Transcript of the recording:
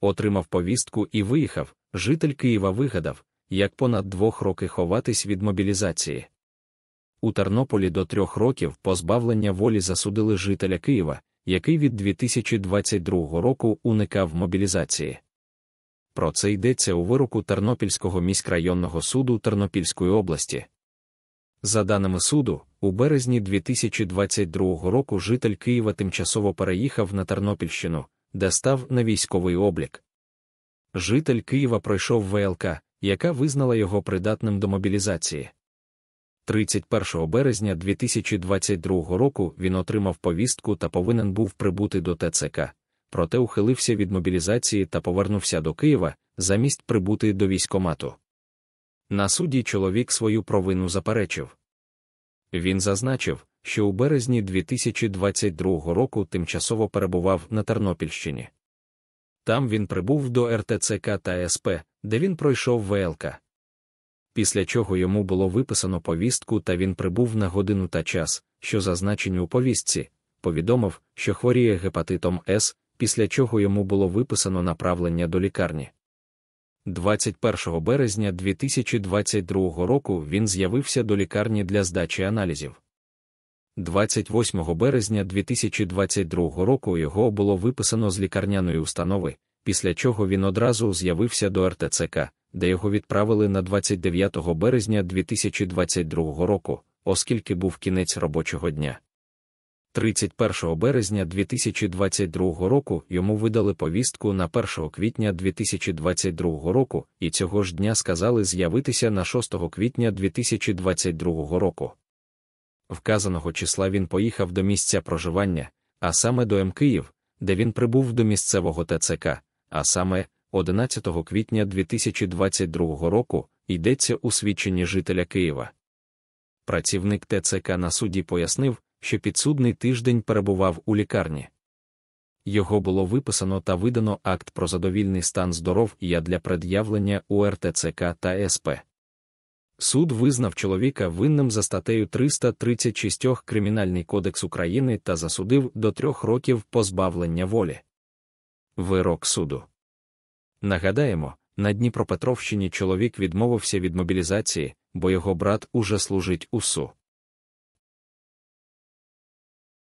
отримав повістку і виїхав. Житель Києва вигадав, як понад двох роки ховатись від мобілізації. У Тернополі до трьох років позбавлення волі засудили жителя Києва, який від 2022 року уникав мобілізації. Про це йдеться у вироку Тернопільського міськрайонного суду Тернопільської області. За даними суду, у березні 2022 року житель Києва тимчасово переїхав на Тернопільщину, де став на військовий облік. Житель Києва пройшов ВЛК, яка визнала його придатним до мобілізації. 31 березня 2022 року він отримав повістку та повинен був прибути до ТЦК, проте ухилився від мобілізації та повернувся до Києва замість прибути до військомату. На суді чоловік свою провину заперечив. Він зазначив, що у березні 2022 року тимчасово перебував на Тернопільщині. Там він прибув до РТЦК та СП, де він пройшов ВЛК. Після чого йому було виписано повістку, та він прибув на годину та час, що зазначені у повістці, повідомив, що хворіє гепатитом С, після чого йому було виписано направлення до лікарні. 21 березня 2022 року він з'явився до лікарні для здачі аналізів. 28 березня 2022 року його було виписано з лікарняної установи, після чого він одразу з'явився до РТЦК, де його відправили на 29 березня 2022 року, оскільки був кінець робочого дня. 31 березня 2022 року йому видали повістку на 1 квітня 2022 року і цього ж дня сказали з'явитися на 6 квітня 2022 року вказаного числа він поїхав до місця проживання, а саме до М-Київ, де він прибув до місцевого ТЦК, а саме 11 квітня 2022 року йдеться у свідченні жителя Києва. Працівник ТЦК на суді пояснив, що підсудний тиждень перебував у лікарні. Його було виписано та видано акт про задовільний стан здоров'я для пред'явлення УРТЦК та СП. Суд визнав чоловіка винним за статтею 336 Кримінальний кодекс України та засудив до трьох років позбавлення волі. Вирок суду. Нагадаємо, на Дніпропетровщині чоловік відмовився від мобілізації, бо його брат уже служить у СУ.